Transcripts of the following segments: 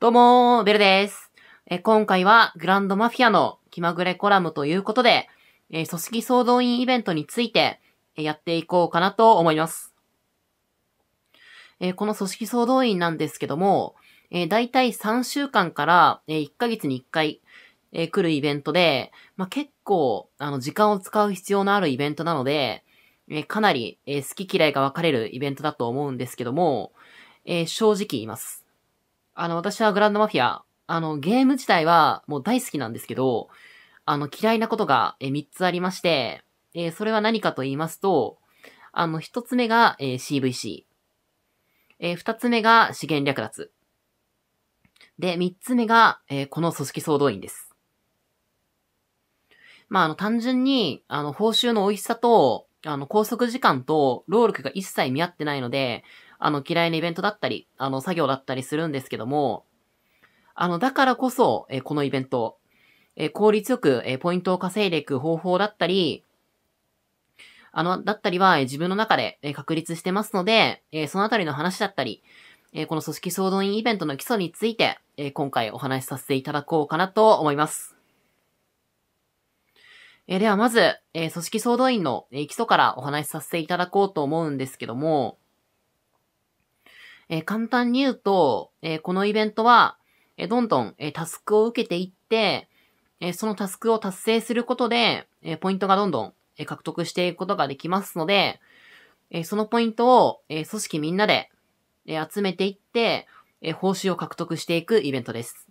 どうもー、ベルです。え今回はグランドマフィアの気まぐれコラムということで、え組織総動員イベントについて、えやっていこうかなと思います。えこの組織総動員なんですけども、えい大体3週間から、え1ヶ月に1回、え来るイベントで、まあ、結構、あの、時間を使う必要のあるイベントなので、えかなり、え好き嫌いが分かれるイベントだと思うんですけども、え正直言います。あの、私はグランドマフィア、あの、ゲーム自体はもう大好きなんですけど、あの、嫌いなことが、え3つありまして、えー、それは何かと言いますと、あの、1つ目が、えー、CVC。えー、2つ目が資源略奪。で、3つ目が、えこの組織総動員です。まあ、あの、単純に、あの、報酬の美味しさと、あの、拘束時間と、労力が一切見合ってないので、あの、嫌いなイベントだったり、あの、作業だったりするんですけども、あの、だからこそ、えこのイベント、え効率よく、えポイントを稼いでいく方法だったり、あの、だったりは、え自分の中で、え確立してますので、えそのあたりの話だったり、えこの組織総動員イベントの基礎について、え今回お話しさせていただこうかなと思います。えではまず、え組織総動員の、え基礎からお話しさせていただこうと思うんですけども、えー、簡単に言うと、えー、このイベントは、えー、どんどん、えタスクを受けていって、えそのタスクを達成することで、えポイントがどんどん、え獲得していくことができますので、えそのポイントを、え組織みんなで、え集めていって、え報酬を獲得していくイベントです。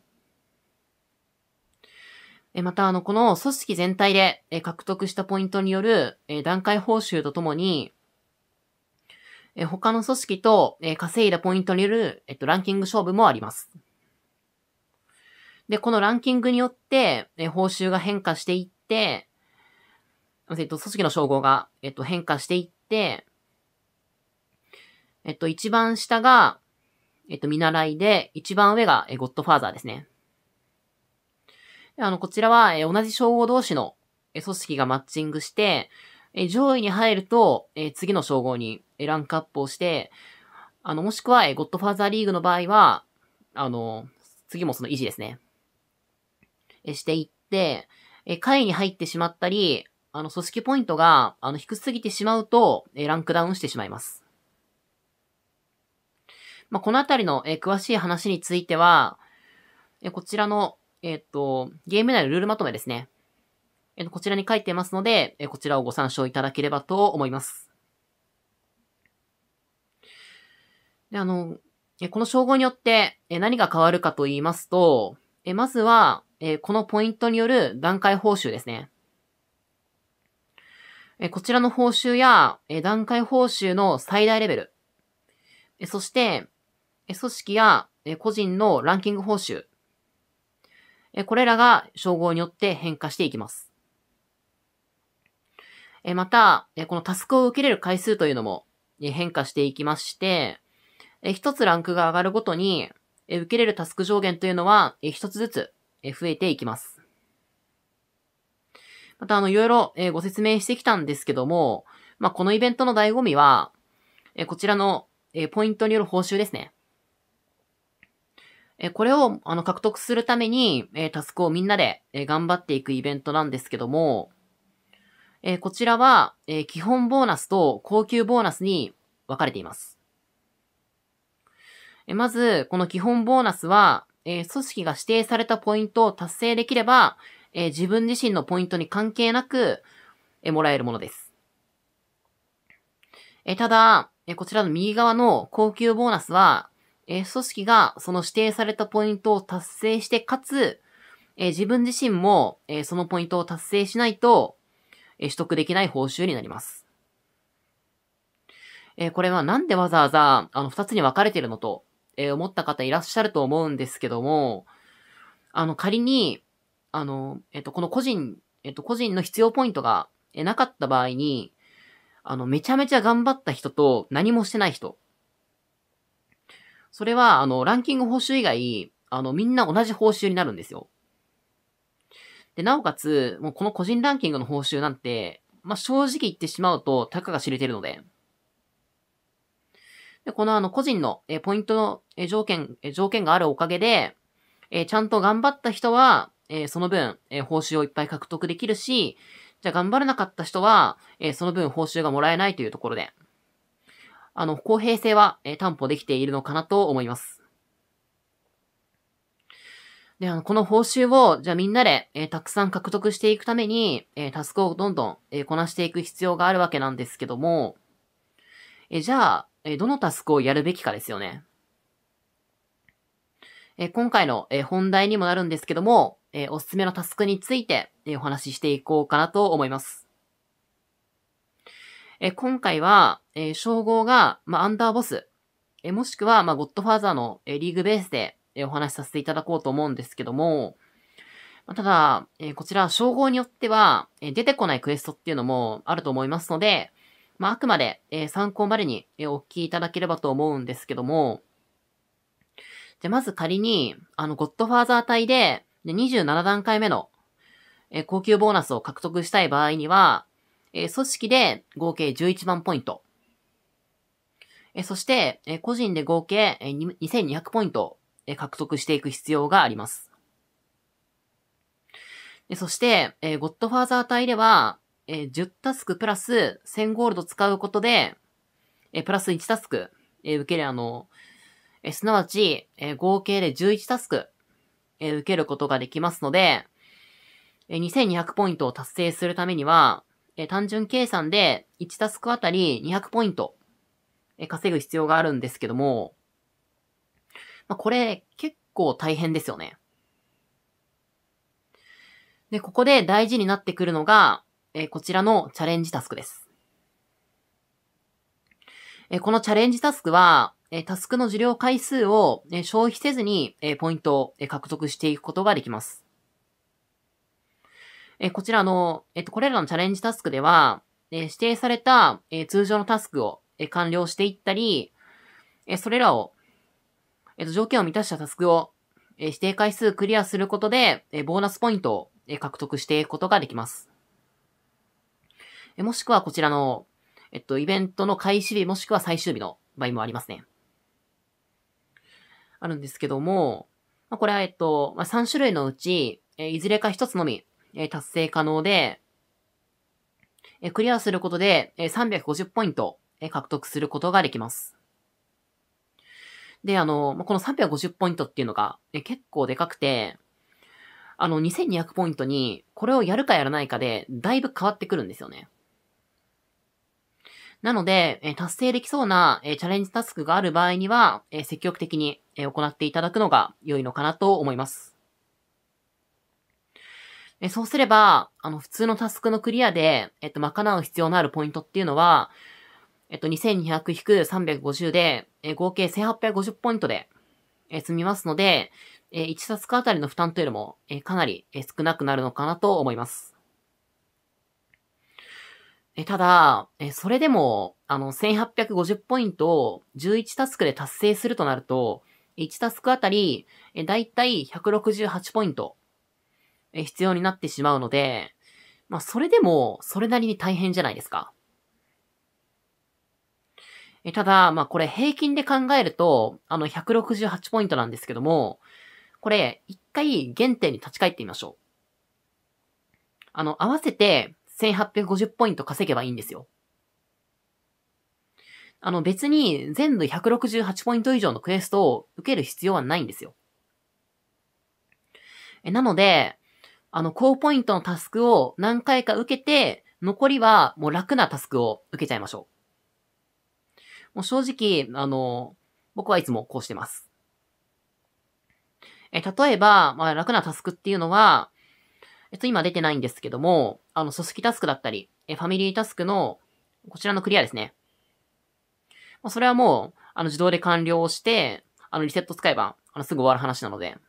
えまた、あの、この組織全体で、え獲得したポイントによる、え段階報酬とともに、え他の組織と、え稼いだポイントによる、えっと、ランキング勝負もあります。で、このランキングによって、え報酬が変化していって、えっと、組織の称号が、えっと、変化していって、えっと、一番下が、えっと、見習いで、一番上が、えゴッドファーザーですね。あの、こちらは、え同じ称号同士の、え組織がマッチングして、え上位に入ると、え次の称号にランクアップをして、あの、もしくは、えゴッドファーザーリーグの場合は、あの、次もその維持ですね。えしていって、え下位に入ってしまったり、あの、組織ポイントが、あの、低すぎてしまうと、えランクダウンしてしまいます。まあ、このあたりの、え詳しい話については、えこちらの、えっ、と、ゲーム内のルールまとめですね。えー、こちらに書いてますので、えー、こちらをご参照いただければと思います。で、あの、えこの称号によって、え何が変わるかと言いますと、えまずは、えこのポイントによる段階報酬ですね。えこちらの報酬や、え段階報酬の最大レベル、えそして、え組織や、え個人のランキング報酬、えこれらが称号によって変化していきます。えまた、えこのタスクを受けれる回数というのも、え変化していきまして、え一つランクが上がるごとに、え受けれるタスク上限というのは、え一つずつ、え増えていきます。また、あの、いろいろ、えご説明してきたんですけども、まあ、このイベントの醍醐味は、えこちらの、えポイントによる報酬ですね。えこれを、あの、獲得するために、えタスクをみんなで、え頑張っていくイベントなんですけども、えー、こちらは、えー、基本ボーナスと高級ボーナスに分かれています。えー、まず、この基本ボーナスは、え組織が指定されたポイントを達成できれば、え自分自身のポイントに関係なく、えもらえるものです。えただ、えこちらの右側の高級ボーナスは、え組織がその指定されたポイントを達成して、かつ、え自分自身も、えそのポイントを達成しないと、取得できない報酬になります。えこれはなんでわざわざ、あの、二つに分かれているのと、え思った方いらっしゃると思うんですけども、あの、仮に、あの、えっ、と、この個人、えっ、と、個人の必要ポイントが、えなかった場合に、あの、めちゃめちゃ頑張った人と何もしてない人。それは、あの、ランキング報酬以外、あの、みんな同じ報酬になるんですよ。で、なおかつ、もうこの個人ランキングの報酬なんて、まあ、正直言ってしまうと、たかが知れてるので。で、このあの、個人の、えポイントの、え条件、え条件があるおかげで、えちゃんと頑張った人は、えその分、え報酬をいっぱい獲得できるし、じゃあ頑張らなかった人は、えその分報酬がもらえないというところで、あの、公平性は、え担保できているのかなと思います。で、あの、この報酬を、じゃあみんなで、えー、たくさん獲得していくために、えー、タスクをどんどん、えー、こなしていく必要があるわけなんですけども、えじゃあ、えどのタスクをやるべきかですよね。え今回の、え本題にもなるんですけども、えおすすめのタスクについて、えお話ししていこうかなと思います。え今回は、え称号が、まあ、アンダーボス、えもしくは、まあ、ゴッドファーザーの、えリーグベースで、えお話しさせていただこうと思うんですけども、ただ、えこちら、称号によっては、え出てこないクエストっていうのもあると思いますので、まあ、あくまで、え参考までに、えお聞きいただければと思うんですけども、じゃ、まず仮に、あの、ゴッドファーザー隊で、で27段階目の、え高級ボーナスを獲得したい場合には、え組織で合計11万ポイント。えそして、え個人で合計2200ポイントえ獲得していく必要があります。でそして、えー、ゴッドファーザー隊では、えー、10タスクプラス1000ゴールド使うことで、えー、プラス1タスク、えー、受けるあの、えー、すなわち、えー、合計で11タスク、えー、受けることができますので、えー、2200ポイントを達成するためには、えー、単純計算で1タスクあたり200ポイント、えー、稼ぐ必要があるんですけども、まあ、これ結構大変ですよね。で、ここで大事になってくるのが、えー、こちらのチャレンジタスクです。えー、このチャレンジタスクは、えー、タスクの受領回数を、え消費せずに、えポイントを、え獲得していくことができます。えこちらの、えっ、と、これらのチャレンジタスクでは、え指定された、え通常のタスクを、え完了していったり、えそれらを、えっと、条件を満たしたタスクを、え指定回数クリアすることで、えボーナスポイントを、え獲得していくことができます。えもしくはこちらの、えっと、イベントの開始日もしくは最終日の場合もありますね。あるんですけども、まあ、これは、えっと、まあ、3種類のうち、えいずれか1つのみ、え達成可能で、えクリアすることで、え350ポイント、え獲得することができます。で、あの、この350ポイントっていうのが、ね、結構でかくて、あの、2200ポイントに、これをやるかやらないかで、だいぶ変わってくるんですよね。なので、え達成できそうな、えチャレンジタスクがある場合には、え積極的に、え行っていただくのが良いのかなと思います。えそうすれば、あの、普通のタスクのクリアで、えっと、賄う必要のあるポイントっていうのは、えっと、2200-350で、え合計1850ポイントで、え積みますので、え1スクあたりの負担というのも、えかなり、え少なくなるのかなと思います。えただ、えそれでも、あの、1850ポイントを11タスクで達成するとなると、1タスクあたり、えだいたい168ポイント、え必要になってしまうので、まあ、それでも、それなりに大変じゃないですか。えただ、まあ、これ平均で考えると、あの、168ポイントなんですけども、これ、一回原点に立ち返ってみましょう。あの、合わせて1850ポイント稼げばいいんですよ。あの、別に全部168ポイント以上のクエストを受ける必要はないんですよ。えなので、あの、高ポイントのタスクを何回か受けて、残りはもう楽なタスクを受けちゃいましょう。もう正直、あの、僕はいつもこうしてます。え、例えば、まあ、楽なタスクっていうのは、えっと、今出てないんですけども、あの、組織タスクだったり、え、ファミリータスクの、こちらのクリアですね。まあ、それはもう、あの、自動で完了して、あの、リセット使えば、あの、すぐ終わる話なので。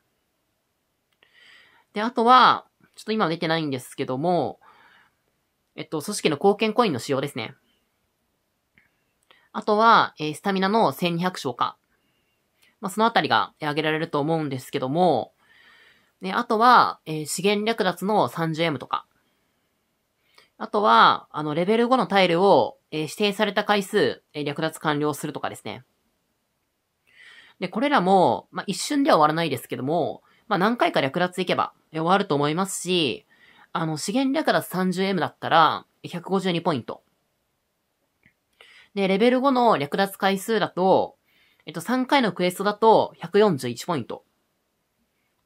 で、あとは、ちょっと今は出てないんですけども、えっと、組織の貢献コインの使用ですね。あとは、えー、スタミナの1200消化。まあ、そのあたりが挙げられると思うんですけども、ね、あとは、えー、資源略奪の 30M とか。あとは、あの、レベル5のタイルを、えー、指定された回数、えー、略奪完了するとかですね。で、これらも、まあ、一瞬では終わらないですけども、まあ、何回か略奪いけば、えー、終わると思いますし、あの、資源略奪 30M だったら、152ポイント。で、レベル5の略奪回数だと、えっと、3回のクエストだと141ポイント。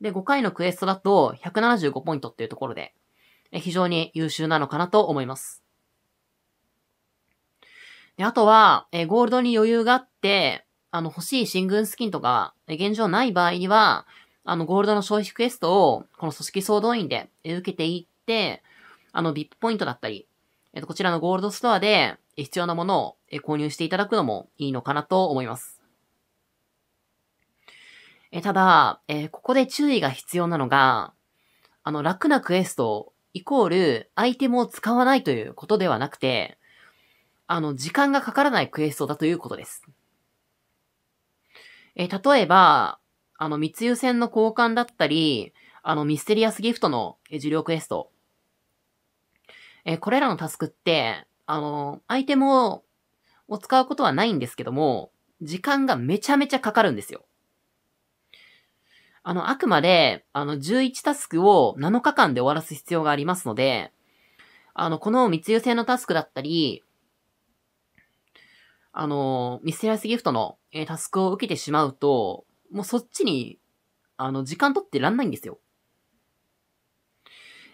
で、5回のクエストだと175ポイントっていうところで、非常に優秀なのかなと思います。で、あとは、えゴールドに余裕があって、あの、欲しい新軍スキンとか、現状ない場合には、あの、ゴールドの消費クエストを、この組織総動員で受けていって、あの、VIP ポイントだったり、えっと、こちらのゴールドストアで必要なものを購入していただくのもいいのかなと思います。えただ、えここで注意が必要なのが、あの、楽なクエストイコールアイテムを使わないということではなくて、あの、時間がかからないクエストだということです。え例えば、あの、密輸船の交換だったり、あの、ミステリアスギフトの受領クエスト、えー、これらのタスクって、あの、アイテムを使うことはないんですけども、時間がめちゃめちゃかかるんですよ。あの、あくまで、あの、11タスクを7日間で終わらす必要がありますので、あの、この密輸性のタスクだったり、あの、ミステリアスギフトの、えー、タスクを受けてしまうと、もうそっちに、あの、時間取ってらんないんですよ。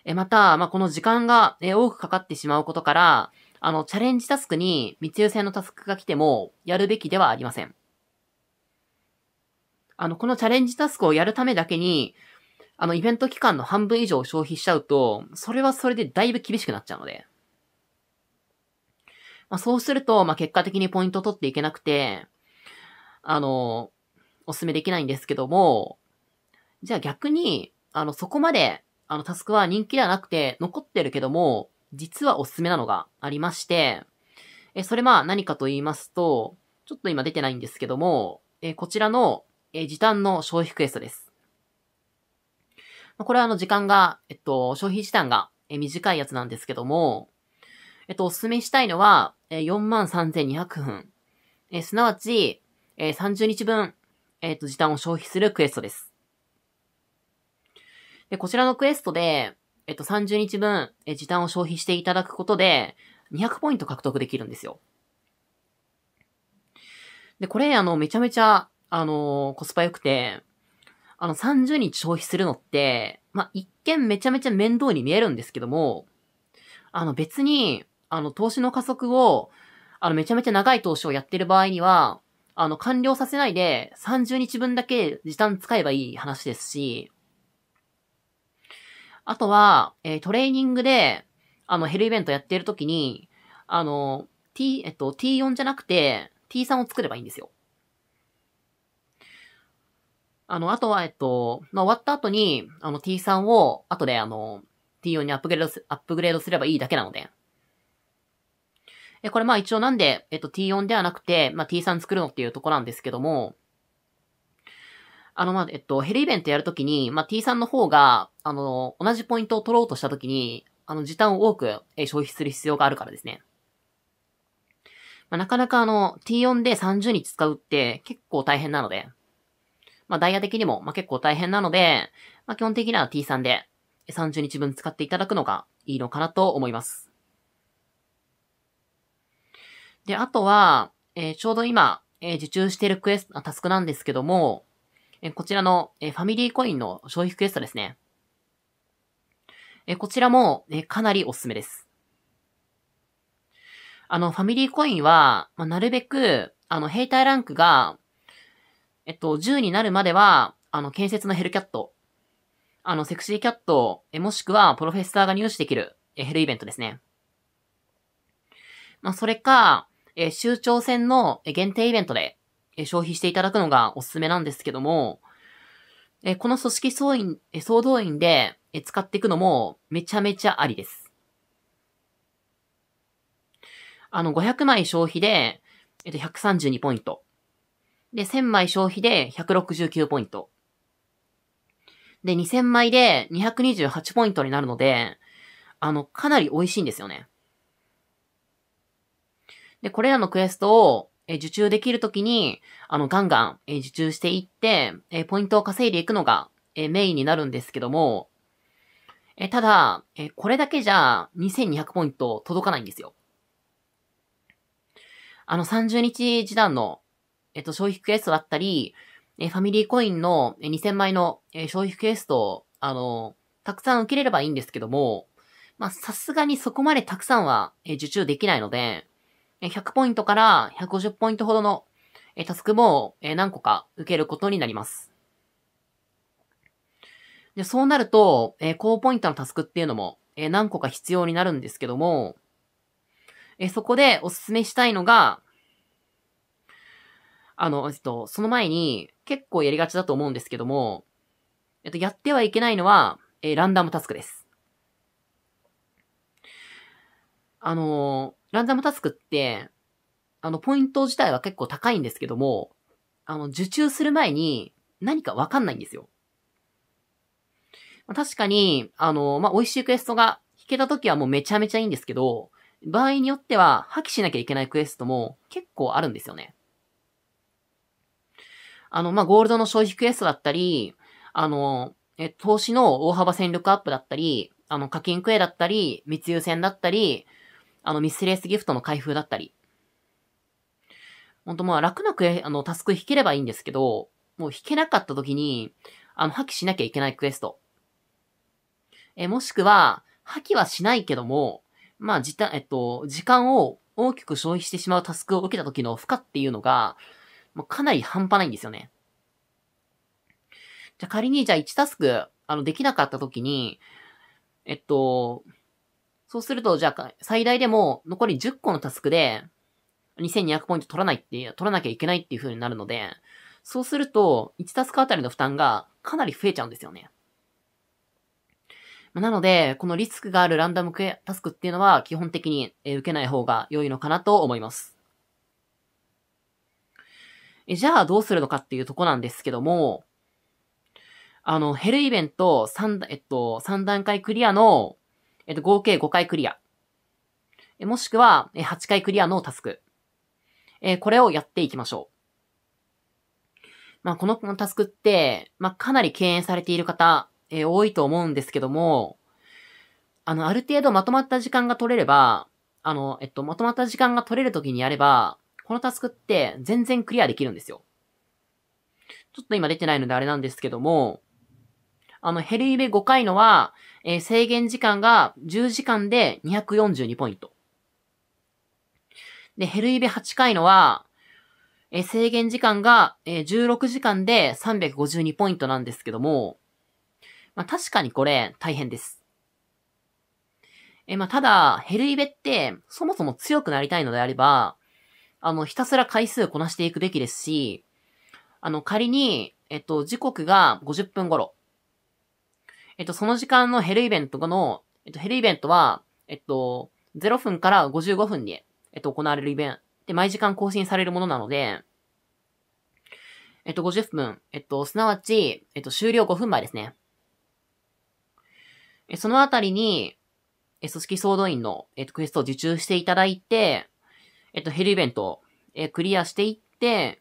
えまた、まあ、この時間が、え多くかかってしまうことから、あの、チャレンジタスクに密輸船のタスクが来ても、やるべきではありません。あの、このチャレンジタスクをやるためだけに、あの、イベント期間の半分以上消費しちゃうと、それはそれでだいぶ厳しくなっちゃうので。まあ、そうすると、まあ、結果的にポイントを取っていけなくて、あの、お勧めできないんですけども、じゃあ逆に、あの、そこまであのタスクは人気ではなくて残ってるけども、実はおすすめなのがありまして、え、それまあ何かと言いますと、ちょっと今出てないんですけども、え、こちらの、え、時短の消費クエストです。これはあの時間が、えっと、消費時短が、え、短いやつなんですけども、えっと、おすすめしたいのは、え、43,200分。え、すなわち、え、30日分、えっと、時短を消費するクエストです。で、こちらのクエストで、えっと、30日分、え、時短を消費していただくことで、200ポイント獲得できるんですよ。で、これ、あの、めちゃめちゃ、あのー、コスパ良くて、あの、30日消費するのって、まあ、一見めちゃめちゃ面倒に見えるんですけども、あの、別に、あの、投資の加速を、あの、めちゃめちゃ長い投資をやってる場合には、あの、完了させないで、30日分だけ時短使えばいい話ですし、あとは、えー、トレーニングで、あの、ヘルイベントやってる時に、あの、T、えっと、T4 じゃなくて、T3 を作ればいいんですよ。あの、あとは、えっと、まあ、終わった後に、あの、T3 を、後で、あの、T4 にアップグレード、アップグレードすればいいだけなので。え、これまあ一応なんで、えっと T4 ではなくて、まあ T3 作るのっていうとこなんですけども、あの、まあ、えっと、ヘルイベントやるときに、まあ、T さんの方が、あの、同じポイントを取ろうとしたときに、あの、時短を多く、え消費する必要があるからですね。まあ、なかなかあの、T4 で30日使うって結構大変なので、まあ、ダイヤ的にも、まあ、結構大変なので、まあ、基本的には T3 で30日分使っていただくのがいいのかなと思います。で、あとは、えー、ちょうど今、えー、受注しているクエスト、タスクなんですけども、えこちらの、えファミリーコインの消費クエストですね。えこちらも、えかなりおすすめです。あの、ファミリーコインは、まあ、なるべく、あの、兵隊ランクが、えっと、10になるまでは、あの、建設のヘルキャット、あの、セクシーキャット、えもしくは、プロフェッサーが入手できる、えヘルイベントですね。まあ、それか、えー、州庁の限定イベントで、え消費していただくのがおすすめなんですけども、えこの組織総員、え総動員で、え使っていくのもめちゃめちゃありです。あの、500枚消費で、えっと、132ポイント。で、1000枚消費で169ポイント。で、2000枚で228ポイントになるので、あの、かなり美味しいんですよね。で、これらのクエストを、え受注できるときに、あの、ガンガン、え受注していって、えポイントを稼いでいくのが、えメインになるんですけども、えただ、えこれだけじゃ2200ポイント届かないんですよ。あの、30日時短の、えっと、消費クエストだったり、えファミリーコインの2000枚の、え消費クエストを、あの、たくさん受けれればいいんですけども、ま、さすがにそこまでたくさんは、え受注できないので、100ポイントから150ポイントほどのタスクも何個か受けることになります。で、そうなると、高ポイントのタスクっていうのも、何個か必要になるんですけども、そこでおすすめしたいのが、あの、えっと、その前に結構やりがちだと思うんですけども、えっと、やってはいけないのは、ランダムタスクです。あのランダムタスクって、あの、ポイント自体は結構高いんですけども、あの、受注する前に何かわかんないんですよ。確かに、あの、まあ、美味しいクエストが引けた時はもうめちゃめちゃいいんですけど、場合によっては破棄しなきゃいけないクエストも結構あるんですよね。あの、まあ、ゴールドの消費クエストだったり、あの、え、投資の大幅戦力アップだったり、あの、課金クエだったり、密輸戦だったり、あのミスレースギフトの開封だったり。ほんとまあ楽なクエ、あのタスク引ければいいんですけど、もう引けなかった時に、あの破棄しなきゃいけないクエスト。え、もしくは、破棄はしないけども、まあ、時短、えっと、時間を大きく消費してしまうタスクを受けた時の負荷っていうのが、もうかなり半端ないんですよね。じゃ、仮に、じゃあ1タスク、あの、できなかった時に、えっと、そうすると、じゃあ、最大でも残り10個のタスクで、2200ポイント取らないって、取らなきゃいけないっていう風になるので、そうすると、1タスクあたりの負担がかなり増えちゃうんですよね。なので、このリスクがあるランダムタスクっていうのは基本的に受けない方が良いのかなと思います。じゃあどうするのかっていうとこなんですけども、あの、ヘルイベント3、えっと、3段階クリアのえっと、合計5回クリア。えもしくは、え8回クリアのタスク。えこれをやっていきましょう。まあ、このタスクって、まあ、かなり敬遠されている方、え多いと思うんですけども、あの、ある程度まとまった時間が取れれば、あの、えっと、まとまった時間が取れる時にやれば、このタスクって全然クリアできるんですよ。ちょっと今出てないのであれなんですけども、あの、ヘルイベ5回のは、えー、制限時間が10時間で242ポイント。で、ヘルイベ8回のは、えー、制限時間が、えー、16時間で352ポイントなんですけども、まあ確かにこれ大変です。えー、まあただ、ヘルイベってそもそも強くなりたいのであれば、あの、ひたすら回数こなしていくべきですし、あの、仮に、えっと、時刻が50分頃、えっと、その時間のヘルイベントの、えっと、ヘルイベントは、えっと、0分から55分に、えっと、行われるイベント。で、毎時間更新されるものなので、えっと、50分。えっと、すなわち、えっと、終了5分前ですね。え、そのあたりに、え、組織総動員の、えっと、クエストを受注していただいて、えっと、ヘルイベントを、え、クリアしていって、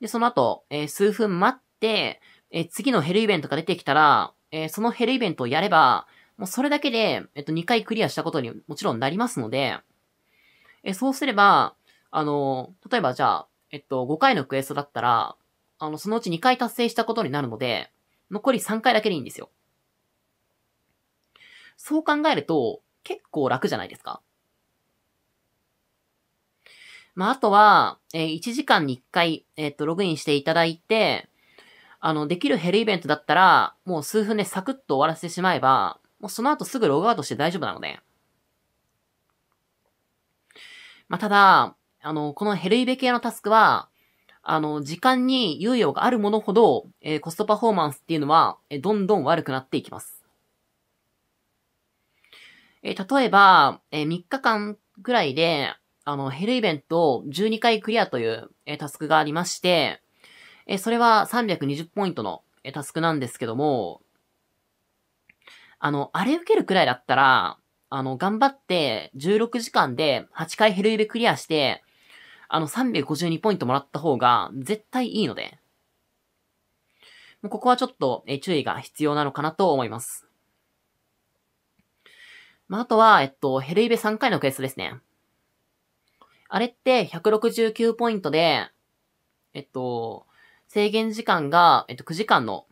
で、その後、えー、数分待って、え次のヘルイベントが出てきたら、えそのヘルイベントをやれば、もうそれだけで、えっと、2回クリアしたことにもちろんなりますので、えそうすれば、あの、例えばじゃあ、えっと、5回のクエストだったら、あの、そのうち2回達成したことになるので、残り3回だけでいいんですよ。そう考えると、結構楽じゃないですか。まあ、あとは、えー、1時間に1回、えー、っと、ログインしていただいて、あの、できるヘルイベントだったら、もう数分でサクッと終わらせてしまえば、もうその後すぐログアウトして大丈夫なので。まあ、ただ、あの、このヘルイベ系のタスクは、あの、時間に猶予があるものほど、えー、コストパフォーマンスっていうのは、えー、どんどん悪くなっていきます。えー、例えば、えー、3日間ぐらいで、あの、ヘルイベントを12回クリアという、えー、タスクがありまして、えそれは320ポイントの、えタスクなんですけども、あの、あれ受けるくらいだったら、あの、頑張って16時間で8回ヘルイベクリアして、あの、352ポイントもらった方が絶対いいので、もうここはちょっと、え注意が必要なのかなと思います。まあ、あとは、えっと、ヘルイベ3回のクエストですね。あれって169ポイントで、えっと、制限時間が、えっと、9時間の、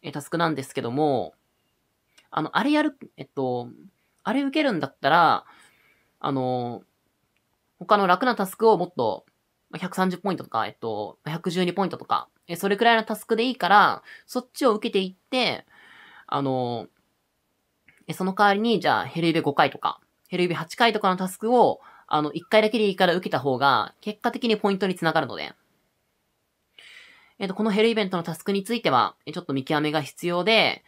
え、タスクなんですけども、あの、あれやる、えっと、あれ受けるんだったら、あの、他の楽なタスクをもっと、130ポイントとか、えっと、112ポイントとか、え、それくらいのタスクでいいから、そっちを受けていって、あの、え、その代わりに、じゃあ、ヘルベ5回とか、ヘルベ8回とかのタスクを、あの、1回だけでいいから受けた方が、結果的にポイントにつながるので、えっ、と、このヘルイベントのタスクについては、ちょっと見極めが必要で、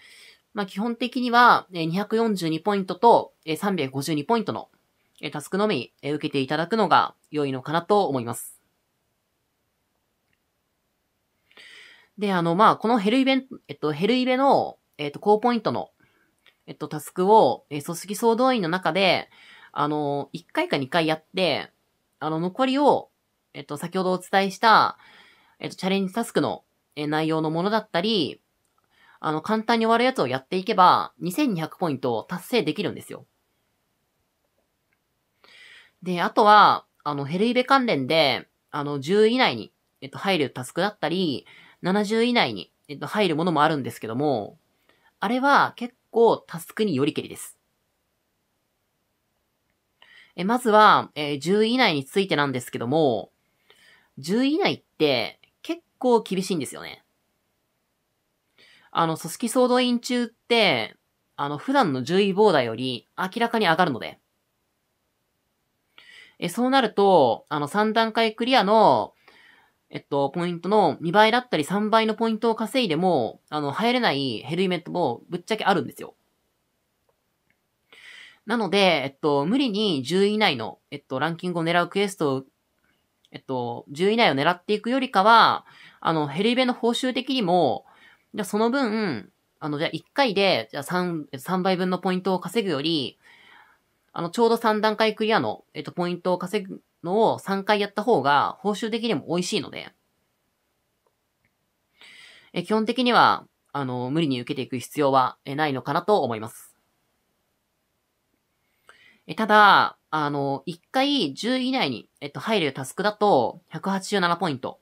まあ、基本的には、242ポイントと352ポイントのタスクのみ受けていただくのが良いのかなと思います。で、あの、まあ、このヘルイベント、えっと、ヘルイベの、えっと、高ポイントの、えっと、タスクを、え組織総動員の中で、あの、1回か2回やって、あの、残りを、えっと、先ほどお伝えした、えっ、と、チャレンジタスクの、え内容のものだったり、あの、簡単に終わるやつをやっていけば、2200ポイント達成できるんですよ。で、あとは、あの、ヘルイベ関連で、あの、10以内に、えっと、入るタスクだったり、70以内に、えっと、入るものもあるんですけども、あれは結構タスクによりけりです。え、まずは、えー、10以内についてなんですけども、10以内って、構厳しいんですよね。あの、組織総動員中って、あの、普段の獣医ボーダーより明らかに上がるので。え、そうなると、あの、3段階クリアの、えっと、ポイントの2倍だったり3倍のポイントを稼いでも、あの、入れないヘルイメットもぶっちゃけあるんですよ。なので、えっと、無理に10位以内の、えっと、ランキングを狙うクエストを、えっと、10位以内を狙っていくよりかは、あの、ヘルイベの報酬的にも、じゃその分、あの、じゃ一1回で、じゃ三3、3倍分のポイントを稼ぐより、あの、ちょうど3段階クリアの、えっと、ポイントを稼ぐのを3回やった方が、報酬的にも美味しいので、え基本的には、あの、無理に受けていく必要はえ、ないのかなと思います。えただ、あの、1回10位以内に、えっと、入るタスクだと、187ポイント。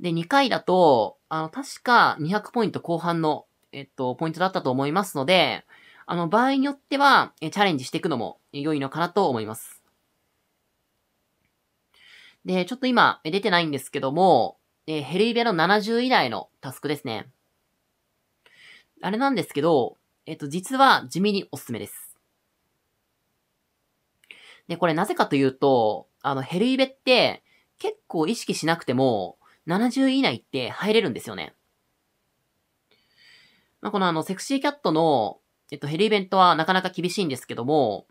で、2回だと、あの、確か200ポイント後半の、えっと、ポイントだったと思いますので、あの、場合によっては、チャレンジしていくのも良いのかなと思います。で、ちょっと今、出てないんですけども、えヘルイベの70以内のタスクですね。あれなんですけど、えっと、実は地味におすすめです。で、これなぜかというと、あの、ヘルイベって結構意識しなくても、70位以内って入れるんですよね。まあ、このあの、セクシーキャットの、えっと、ヘルイベントはなかなか厳しいんですけども、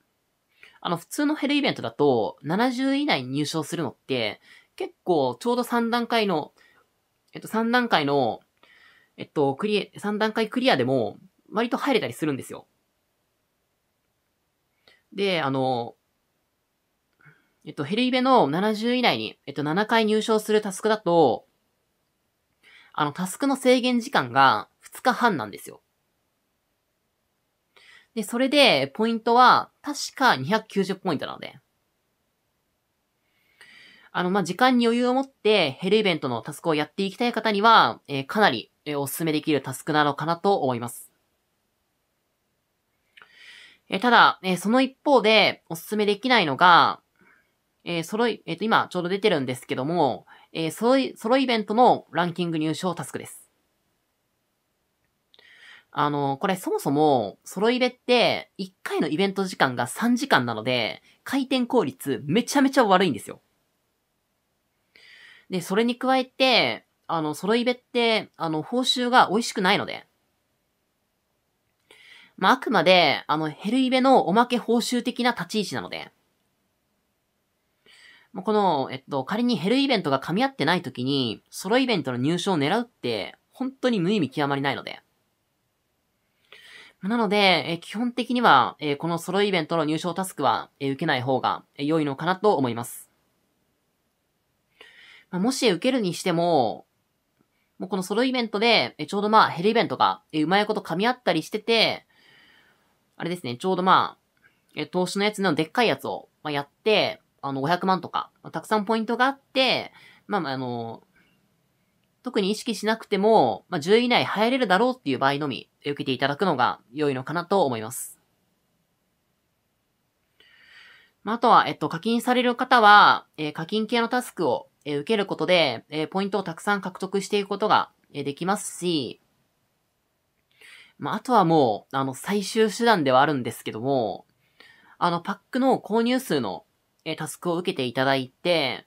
あの、普通のヘルイベントだと、70位以内に入賞するのって、結構、ちょうど3段階の、えっと、3段階の、えっと、クリエ、3段階クリアでも、割と入れたりするんですよ。で、あの、えっと、ヘルイベの70以内に、えっと、7回入賞するタスクだと、あの、タスクの制限時間が2日半なんですよ。で、それで、ポイントは、確か290ポイントなので。あの、まあ、時間に余裕を持ってヘルイベントのタスクをやっていきたい方には、えー、かなり、えー、お勧めできるタスクなのかなと思います。えー、ただ、えその一方でお勧めできないのが、え揃い、えっ、と、今ちょうど出てるんですけども、えー、ソロイ、ソロイベントのランキング入賞タスクです。あの、これそもそも、ソロイベって、1回のイベント時間が3時間なので、回転効率めちゃめちゃ悪いんですよ。で、それに加えて、あの、ソロイベって、あの、報酬が美味しくないので、まあ、あくまで、あの、ヘルイベのおまけ報酬的な立ち位置なので、まあ、この、えっと、仮に減るイベントが噛み合ってない時に、ソロイベントの入賞を狙うって、本当に無意味極まりないので。なので、え基本的には、えこのソロイベントの入賞タスクは、え受けない方が、え良いのかなと思います。まもし受けるにしても、もうこのソロイベントで、えちょうどまあ、ヘルイベントが、えうまいこと噛み合ったりしてて、あれですね、ちょうどまあ、え投資のやつのでっかいやつを、まあ、やって、あの、500万とか、たくさんポイントがあって、まあ、あの、特に意識しなくても、まあ、10位以内入れるだろうっていう場合のみ、受けていただくのが良いのかなと思います。まあ、あとは、えっと、課金される方は、えー、課金系のタスクを、えー、受けることで、えー、ポイントをたくさん獲得していくことが、えー、できますし、まあ、あとはもう、あの、最終手段ではあるんですけども、あの、パックの購入数の、えタスクを受けていただいて、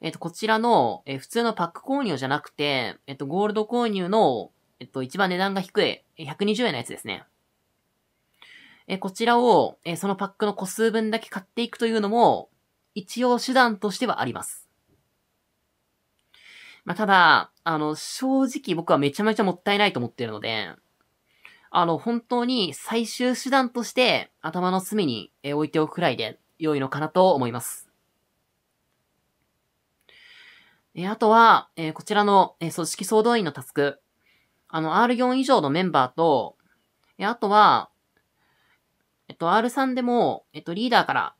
えっ、と、こちらの、え普通のパック購入じゃなくて、えっ、と、ゴールド購入の、えっ、と、一番値段が低い、120円のやつですね。えこちらを、えそのパックの個数分だけ買っていくというのも、一応手段としてはあります。まあ、ただ、あの、正直僕はめちゃめちゃもったいないと思ってるので、あの、本当に最終手段として頭の隅に置いておくくらいで、良いのかなと思います。えあとは、えこちらの、え組織総動員のタスク。あの、R4 以上のメンバーと、えあとは、えっと、R3 でも、えっと、リーダーから、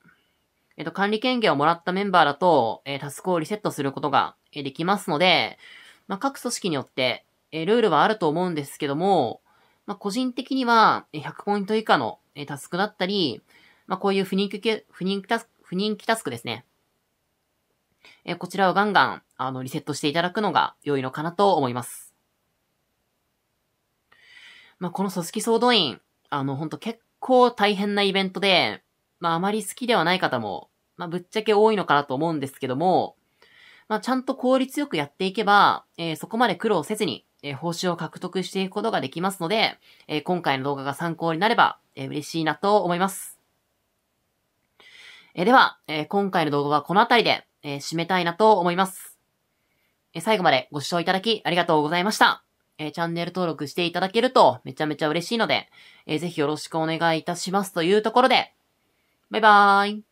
えっと、管理権限をもらったメンバーだと、えタスクをリセットすることが、えできますので、まあ、各組織によって、えルールはあると思うんですけども、まあ、個人的には、え、100ポイント以下の、えタスクだったり、まあ、こういう不人気、不人気タスク、不人気タスクですね。えこちらをガンガン、あの、リセットしていただくのが良いのかなと思います。まあ、この組織総動員、あの、ほんと結構大変なイベントで、まあ、あまり好きではない方も、まあ、ぶっちゃけ多いのかなと思うんですけども、まあ、ちゃんと効率よくやっていけば、えー、そこまで苦労せずに、えー、報酬を獲得していくことができますので、えー、今回の動画が参考になれば、えー、嬉しいなと思います。えー、では、えー、今回の動画はこの辺りで、えー、締めたいなと思います。え最後までご視聴いただきありがとうございました。えチャンネル登録していただけるとめちゃめちゃ嬉しいので、えぜひよろしくお願いいたしますというところで、バイバーイ。